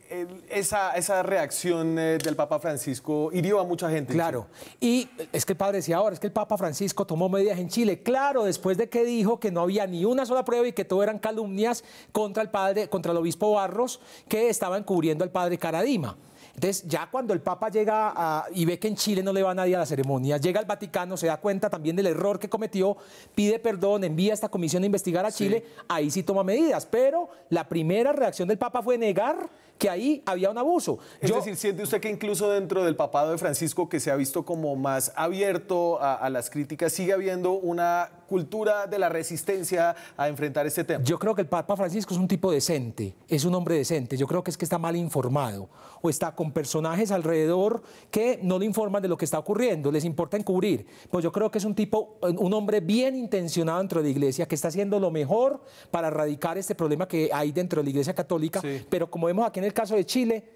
C: esa, reacción eh, del Papa Francisco hirió a mucha gente. Claro, y es que el padre decía ahora, es que el Papa Francisco tomó medidas en Chile. Claro, después de que dijo que no había ni una sola prueba y que todo eran calumnias contra el padre, contra el obispo Barros, que estaba encubriendo al padre Caradima. Entonces, ya cuando el Papa llega y ve que en Chile no le va nadie a la ceremonia, llega al Vaticano, se da cuenta también del error que cometió, pide perdón, envía a esta comisión a investigar a Chile, ahí sí toma medidas. Pero la primera reacción del Papa fue negar que ahí había un abuso. Es decir, ¿siente usted que incluso dentro del papado de Francisco, que se ha visto como
A: más abierto a las críticas, sigue habiendo una cultura de la resistencia
C: a enfrentar este tema? Yo creo que el Papa Francisco es un tipo decente, es un hombre decente. Yo creo que es que está mal informado o está con personajes alrededor que no le informan de lo que está ocurriendo, les importa encubrir. Pues yo creo que es un tipo, un hombre bien intencionado dentro de la iglesia que está haciendo lo mejor para erradicar este problema que hay dentro de la iglesia católica. Pero como vemos aquí en el caso de Chile,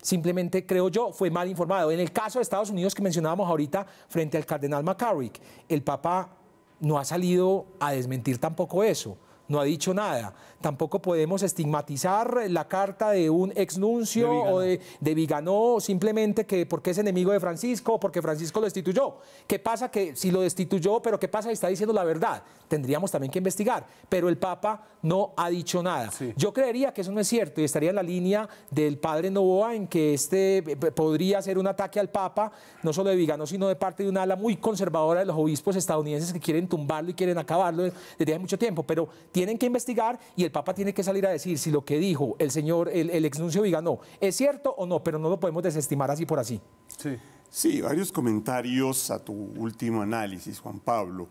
C: simplemente, creo yo, fue mal informado. En el caso de Estados Unidos que mencionábamos ahorita frente al cardenal McCarrick, el Papa no ha salido a desmentir tampoco eso, no ha dicho nada tampoco podemos estigmatizar la carta de un exnuncio o de, Viganó, simplemente que porque es enemigo de Francisco o porque Francisco lo destituyó. ¿Qué pasa que si lo destituyó, pero qué pasa si está diciendo la verdad? Tendríamos también que investigar, pero el Papa no ha dicho nada. Yo creería que eso no es cierto y estaría en la línea del padre Novoa en que este eh, eh, podría ser un ataque al Papa, no solo de Viganó, sino de parte de una ala muy conservadora de los obispos estadounidenses que quieren tumbarlo y quieren acabarlo desde hace mucho tiempo, pero tienen que investigar y el Papa tiene que salir a decir si lo que dijo el señor, el, el exnuncio Viganó, es cierto o no, pero no lo podemos desestimar así por así. Sí.
B: sí, varios comentarios a tu último análisis, Juan Pablo.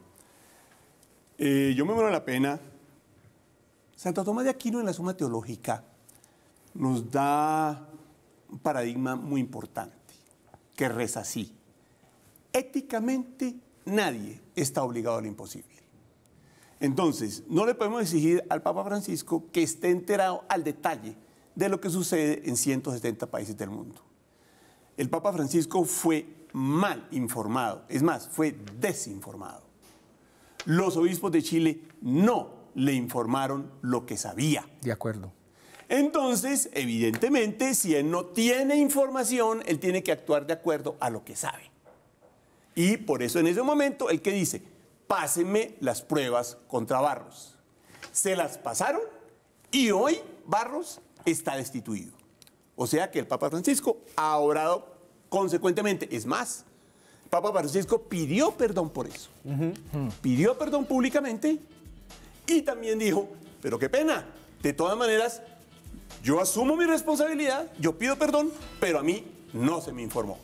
B: Eh, yo me muero la pena. Santo Tomás de Aquino en la Suma Teológica nos da un paradigma muy importante, que reza así. Éticamente nadie está obligado a lo imposible. Entonces, no le podemos exigir al Papa Francisco que esté enterado al detalle de lo que sucede en 170 países del mundo. El Papa Francisco fue mal informado, es más, fue desinformado. Los obispos de Chile no le informaron lo que sabía. De acuerdo. Entonces, evidentemente, si él no tiene información, él tiene que actuar de acuerdo a lo que sabe. Y por eso en ese momento, el que dice, pásenme las pruebas contra Barros. Se las pasaron y hoy Barros está destituido. O sea que el Papa Francisco ha obrado consecuentemente. Es más, el Papa Francisco pidió perdón por eso. Pidió perdón públicamente y también dijo, pero qué pena, de todas maneras, yo asumo mi responsabilidad, yo pido perdón, pero a mí no se me informó.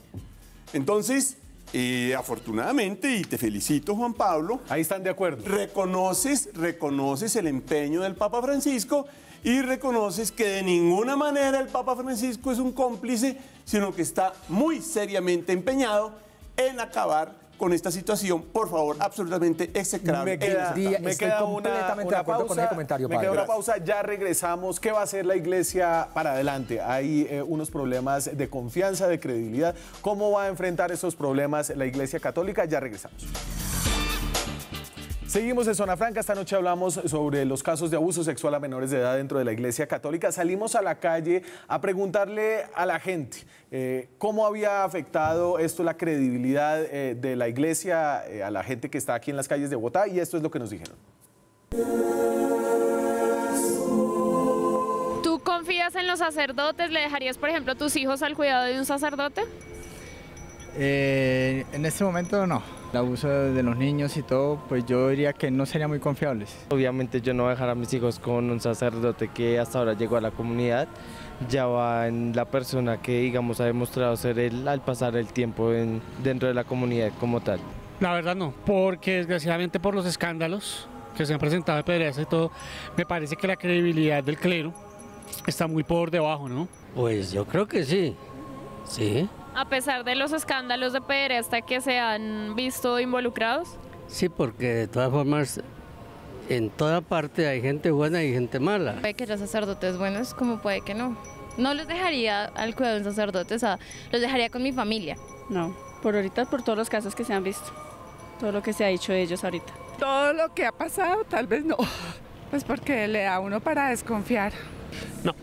B: Entonces, y eh, afortunadamente, y te felicito, Juan Pablo. Ahí están de acuerdo. Reconoces, reconoces el empeño del Papa Francisco y reconoces que de ninguna manera el Papa Francisco es un cómplice, sino que está muy seriamente empeñado en acabar con esta situación, por favor, absolutamente ese Me queda, me queda una, pausa, con ese comentario. Me queda una
A: pausa, ya regresamos. ¿Qué va a hacer la iglesia para adelante? Hay eh, unos problemas de confianza, de credibilidad. ¿Cómo va a enfrentar esos problemas la iglesia católica? Ya regresamos. Seguimos en Zona Franca. Esta noche hablamos sobre los casos de abuso sexual a menores de edad dentro de la Iglesia Católica. Salimos a la calle a preguntarle a la gente eh, cómo había afectado esto la credibilidad eh, de la Iglesia eh, a la gente que está aquí en las calles de Bogotá y esto es lo que nos dijeron.
B: ¿Tú confías en los sacerdotes? ¿Le dejarías, por ejemplo, tus hijos al cuidado de un sacerdote?
C: en este momento no el abuso de los niños y todo, pues yo diría que no serían muy confiables. Obviamente yo no voy a dejar a mis hijos con un sacerdote que hasta ahora llegó a la comunidad, ya va en la persona que digamos ha demostrado ser él al pasar el tiempo dentro de la comunidad como tal. La verdad no, porque desgraciadamente por los escándalos que se han presentado de PDS y todo, me parece que la credibilidad del clero está muy por debajo, ¿no? Pues yo creo que sí, sí
B: a pesar de los escándalos de e hasta que se
C: han visto involucrados?
B: Sí, porque de todas formas en toda
C: parte hay gente buena y gente mala. Puede que los sacerdotes buenos como puede que no. No los dejaría al cuidado de un sacerdote, o sea, los dejaría con mi familia. No, por ahorita por todos los casos
B: que se han visto, todo lo que se ha dicho de ellos ahorita.
C: Todo lo que ha pasado, tal vez no, pues porque le da uno para desconfiar. No,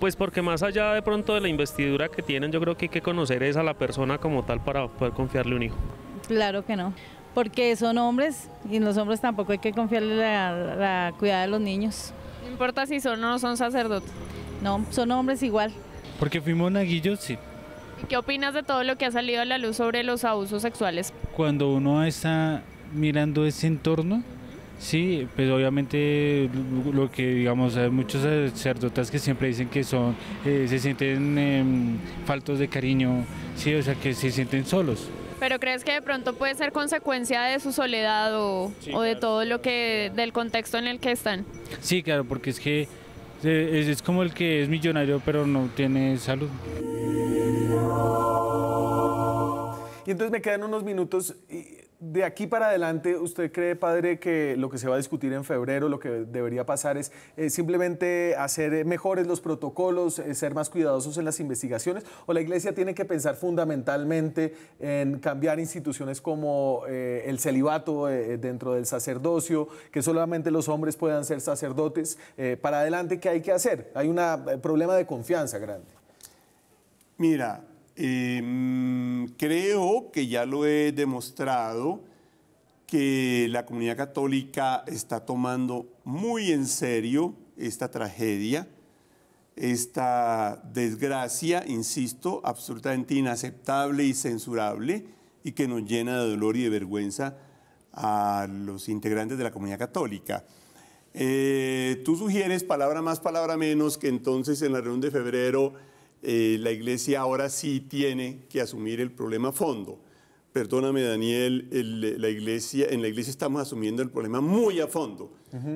C: pues porque más allá de pronto de la investidura que tienen, yo creo que hay que conocer esa la persona como tal para poder confiarle un hijo.
B: Claro que no, porque son hombres y los hombres tampoco hay que confiarle la, cuidada de los niños. No importa si son o no son sacerdotes. No, son hombres igual.
C: Porque fuimos naguillos, sí.
B: ¿Y qué opinas de todo lo que ha salido a la luz sobre los abusos sexuales?
C: Cuando uno está mirando ese entorno, Sí, pues obviamente lo que digamos, hay muchos sacerdotes que siempre dicen que son, eh, se sienten em, faltos de cariño, sí, o sea que se sienten solos.
B: Pero crees que de pronto puede ser consecuencia de su soledad o, de todo lo que, del contexto en el que están.
C: Sí, claro, porque es que eh, es, como el que es millonario pero no tiene salud.
A: Y entonces me quedan unos minutos de aquí para adelante, ¿usted cree, padre, que lo que se va a discutir en febrero, lo que debería pasar es eh, simplemente hacer eh, mejores los protocolos, eh, ser más cuidadosos en las investigaciones? ¿O la iglesia tiene que pensar fundamentalmente en cambiar instituciones como el celibato dentro del sacerdocio, que solamente los hombres puedan ser sacerdotes? para adelante, ¿qué hay que hacer? Hay un problema de confianza grande.
B: Mira, eh, mm, creo que ya lo he demostrado que la comunidad católica está tomando muy en serio esta tragedia, esta desgracia, insisto, absolutamente inaceptable y censurable y que nos llena de dolor y de vergüenza a los integrantes de la comunidad católica. Eh, tú sugieres palabra más, palabra menos, que entonces en la reunión de febrero eh, la iglesia ahora sí tiene que asumir el problema a fondo. Perdóname, Daniel, la iglesia, en la iglesia estamos asumiendo el problema muy a fondo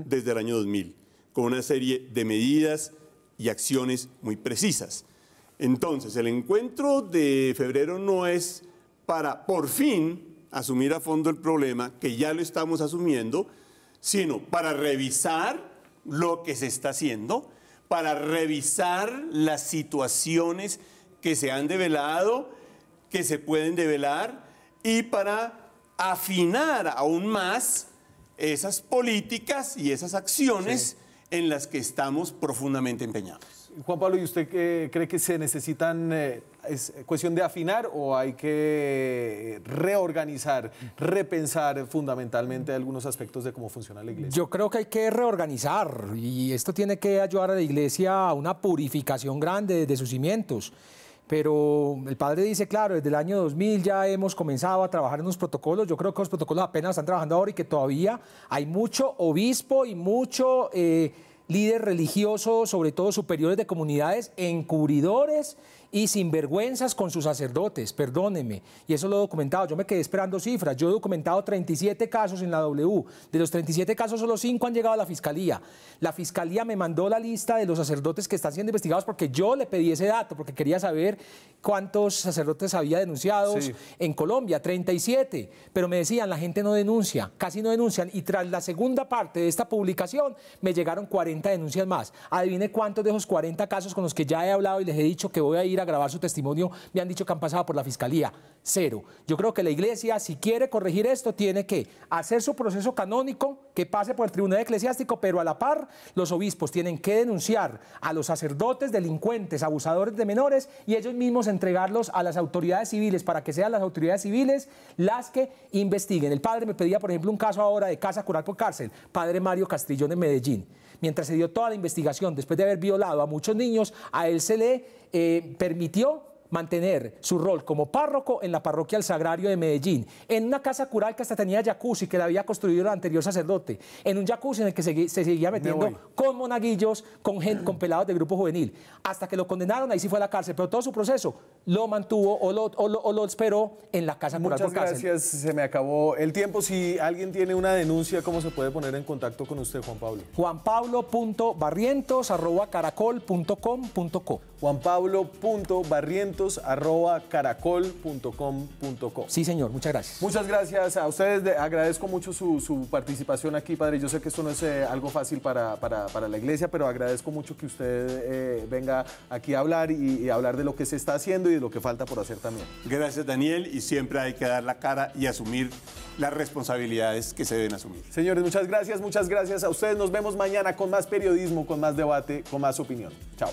B: desde el año 2000, con una serie de medidas y acciones muy precisas. Entonces, el encuentro de febrero no es para por fin asumir a fondo el problema, que ya lo estamos asumiendo, sino para revisar lo que se está haciendo para revisar las situaciones que se han develado, que se pueden develar y para afinar aún más esas políticas y esas acciones en las que estamos profundamente empeñados.
A: Juan Pablo, ¿y usted cree que se necesitan eh, es cuestión de afinar o hay que reorganizar, repensar fundamentalmente algunos aspectos de cómo funciona la iglesia?
C: Yo creo que hay que reorganizar y esto tiene que ayudar a la iglesia a una purificación grande de sus cimientos pero el padre dice, claro, desde el año 2000 ya hemos comenzado a trabajar en los protocolos, yo creo que los protocolos apenas están trabajando ahora y que todavía hay mucho obispo y mucho eh, líder religioso, sobre todo superiores de comunidades, encubridores y sinvergüenzas con sus sacerdotes, perdónenme. Y eso lo he documentado, yo me quedé esperando cifras, yo he documentado 37 casos en la W, de los 37 casos solo 5 han llegado a la fiscalía. La fiscalía me mandó la lista de los sacerdotes que están siendo investigados porque yo le pedí ese dato, porque quería saber cuántos sacerdotes había denunciados en Colombia, 37, pero me decían, la gente no denuncia, casi no denuncian, y tras la segunda parte de esta publicación me llegaron 40 denuncias más. Adivine cuántos de esos 40 casos con los que ya he hablado y les he dicho que voy a ir a grabar su testimonio, me han dicho que han pasado por la fiscalía. Cero. Yo creo que la iglesia, si quiere corregir esto, tiene que hacer su proceso canónico, que pase por el tribunal eclesiástico, pero a la par, los obispos tienen que denunciar a los sacerdotes delincuentes, abusadores de menores, y ellos mismos entregarlos a las autoridades civiles para que sean las autoridades civiles las que investiguen. El padre me pedía, por ejemplo, un caso ahora de casa curar por cárcel, padre Mario Castrillón en Medellín. Mientras se dio toda la investigación, después de haber violado a muchos niños, a él se le eh, permitió mantener su rol como párroco en la parroquia del Sagrario de Medellín, en una casa cural que hasta tenía jacuzzi que la había construido el anterior sacerdote, en un jacuzzi en el que se, seguía metiendo con monaguillos, con, pelados de grupo juvenil, hasta que lo condenaron, ahí sí fue a la cárcel, pero todo su proceso lo mantuvo o lo, esperó en la casa Muchas gracias, se me acabó
A: el tiempo. Si alguien tiene una denuncia, ¿cómo se puede poner en contacto con usted, Juan Pablo?
C: juanpablo.barrientos.caracol.com.co juanpablo.barrientos
A: arroba caracol.com.co
C: Sí, señor, muchas gracias.
A: Muchas gracias a ustedes. agradezco mucho su, participación aquí, padre. Yo sé que esto no es eh, algo fácil para, para, la iglesia, pero agradezco mucho que usted eh, venga aquí a hablar y, y hablar de lo que se está haciendo y de lo que falta por hacer también.
B: Gracias, Daniel, y siempre hay que dar la cara y asumir las responsabilidades que se deben asumir.
A: Señores, muchas gracias, muchas gracias a ustedes. Nos vemos mañana con más periodismo, con más debate, con más opinión. Chao.